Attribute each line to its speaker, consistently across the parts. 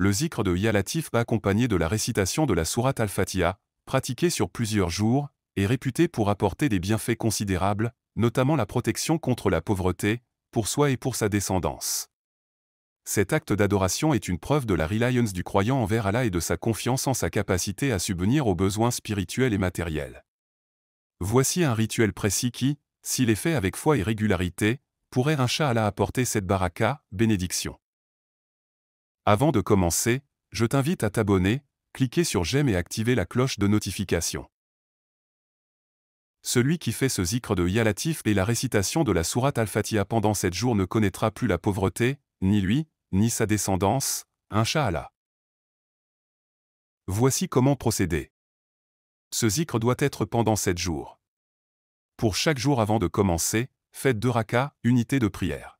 Speaker 1: le zikr de Yalatif accompagné de la récitation de la sourate al-Fatiha, pratiquée sur plusieurs jours, est réputé pour apporter des bienfaits considérables, notamment la protection contre la pauvreté, pour soi et pour sa descendance. Cet acte d'adoration est une preuve de la reliance du croyant envers Allah et de sa confiance en sa capacité à subvenir aux besoins spirituels et matériels. Voici un rituel précis qui, s'il est fait avec foi et régularité, pourrait un chat Allah apporter cette baraka, bénédiction. Avant de commencer, je t'invite à t'abonner, cliquer sur j'aime et activer la cloche de notification. Celui qui fait ce zikr de Yalatif et la récitation de la sourate Al-Fatiha pendant sept jours ne connaîtra plus la pauvreté, ni lui, ni sa descendance, Inch'Allah. Voici comment procéder. Ce zikr doit être pendant sept jours. Pour chaque jour avant de commencer, faites deux rakas, unité de prière.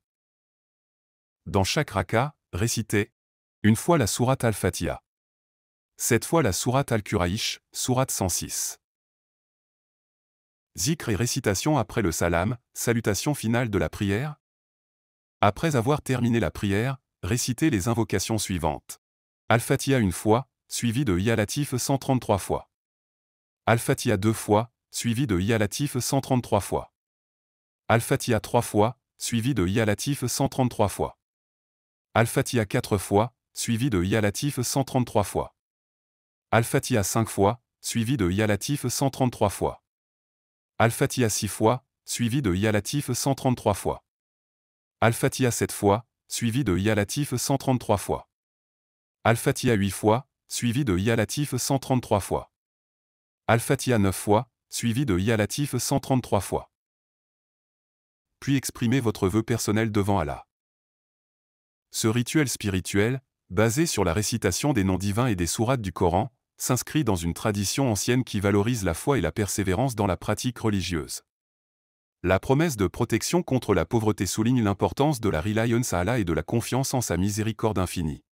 Speaker 1: Dans chaque raka, récitez une fois la sourate Al-Fatiha. Cette fois la sourate Al-Quraish, sourate 106. Zikr et récitation après le salam, salutation finale de la prière. Après avoir terminé la prière, récitez les invocations suivantes. Al-Fatiha une fois, suivi de Yalatif 133 fois. Al-Fatiha deux fois, suivi de Yalatif 133 fois. Al-Fatiha trois fois, suivi de Yalatif 133 fois. Al-Fatiha quatre fois, suivi de Yalatif 133 fois. al 5 fois, suivi de Yalatif 133 fois. Al-Fatiha 6 fois, suivi de Yalatif 133 fois. al 7 fois, suivi de Yalatif 133 fois. al 8 fois, suivi de Yalatif 133 fois. al 9 fois, suivi de Yalatif 133 fois. Puis exprimez votre vœu personnel devant Allah. Ce rituel spirituel, basée sur la récitation des noms divins et des sourates du Coran, s'inscrit dans une tradition ancienne qui valorise la foi et la persévérance dans la pratique religieuse. La promesse de protection contre la pauvreté souligne l'importance de la reliance à Allah et de la confiance en sa miséricorde infinie.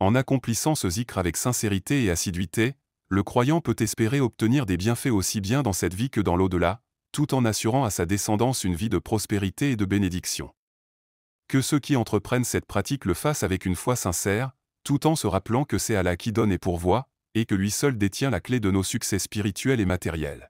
Speaker 1: En accomplissant ce zikr avec sincérité et assiduité, le croyant peut espérer obtenir des bienfaits aussi bien dans cette vie que dans l'au-delà, tout en assurant à sa descendance une vie de prospérité et de bénédiction que ceux qui entreprennent cette pratique le fassent avec une foi sincère, tout en se rappelant que c'est Allah qui donne et pourvoit, et que lui seul détient la clé de nos succès spirituels et matériels.